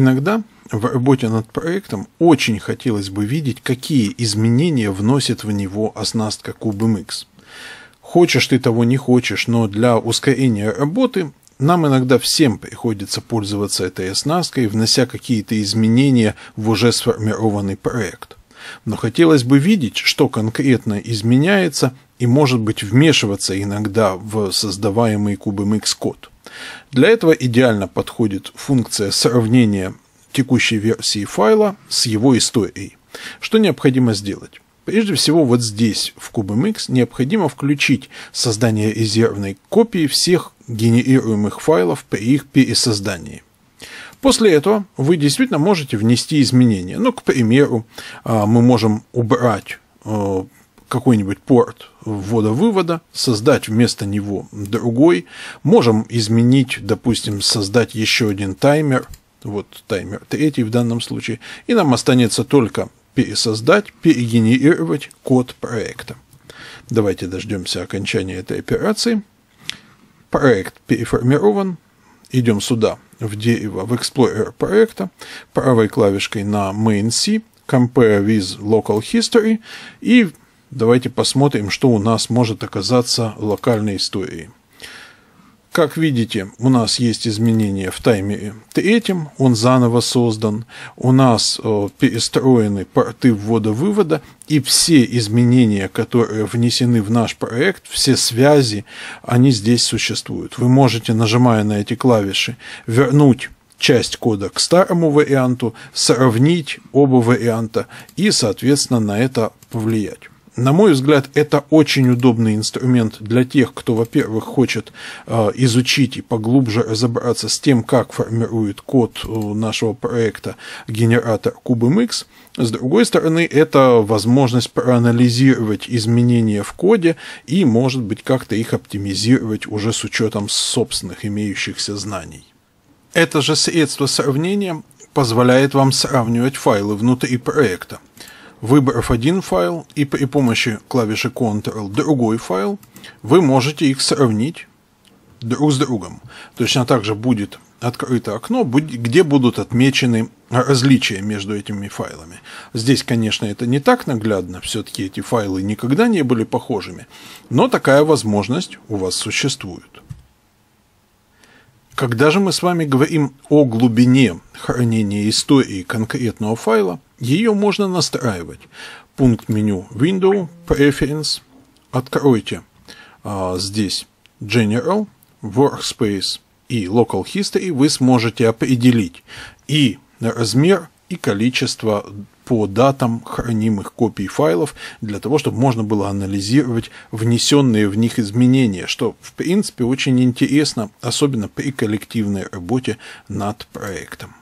Иногда в работе над проектом очень хотелось бы видеть, какие изменения вносит в него оснастка CubeMX. Хочешь ты того не хочешь, но для ускорения работы нам иногда всем приходится пользоваться этой оснасткой, внося какие-то изменения в уже сформированный проект. Но хотелось бы видеть, что конкретно изменяется и, может быть, вмешиваться иногда в создаваемый CubeMX код. Для этого идеально подходит функция сравнения текущей версии файла с его историей. Что необходимо сделать? Прежде всего, вот здесь, в CubeMX, необходимо включить создание резервной копии всех генерируемых файлов при их пересоздании. После этого вы действительно можете внести изменения. Ну, к примеру, а, мы можем убрать э, какой-нибудь порт ввода-вывода, создать вместо него другой. Можем изменить, допустим, создать еще один таймер, вот таймер третий в данном случае, и нам останется только пересоздать, перегенерировать код проекта. Давайте дождемся окончания этой операции. Проект переформирован. Идем сюда, в дерево, в Explorer проекта, правой клавишкой на Main C, Compare with Local History, и Давайте посмотрим, что у нас может оказаться локальной историей. Как видите, у нас есть изменения в тайме третьем, он заново создан, у нас э, перестроены порты ввода-вывода, и все изменения, которые внесены в наш проект, все связи, они здесь существуют. Вы можете, нажимая на эти клавиши, вернуть часть кода к старому варианту, сравнить оба варианта и, соответственно, на это повлиять. На мой взгляд, это очень удобный инструмент для тех, кто, во-первых, хочет э, изучить и поглубже разобраться с тем, как формирует код э, нашего проекта генератор CubMX. С другой стороны, это возможность проанализировать изменения в коде и, может быть, как-то их оптимизировать уже с учетом собственных имеющихся знаний. Это же средство сравнения позволяет вам сравнивать файлы внутри проекта выбрав один файл и при помощи клавиши Ctrl другой файл, вы можете их сравнить друг с другом. Точно так же будет открыто окно, где будут отмечены различия между этими файлами. Здесь, конечно, это не так наглядно, все-таки эти файлы никогда не были похожими, но такая возможность у вас существует. Когда же мы с вами говорим о глубине хранения истории конкретного файла, ее можно настраивать. Пункт меню Window, Preference. Откройте а, здесь General, Workspace и Local History. Вы сможете определить и размер, и количество по датам хранимых копий файлов для того, чтобы можно было анализировать внесенные в них изменения, что, в принципе, очень интересно, особенно при коллективной работе над проектом.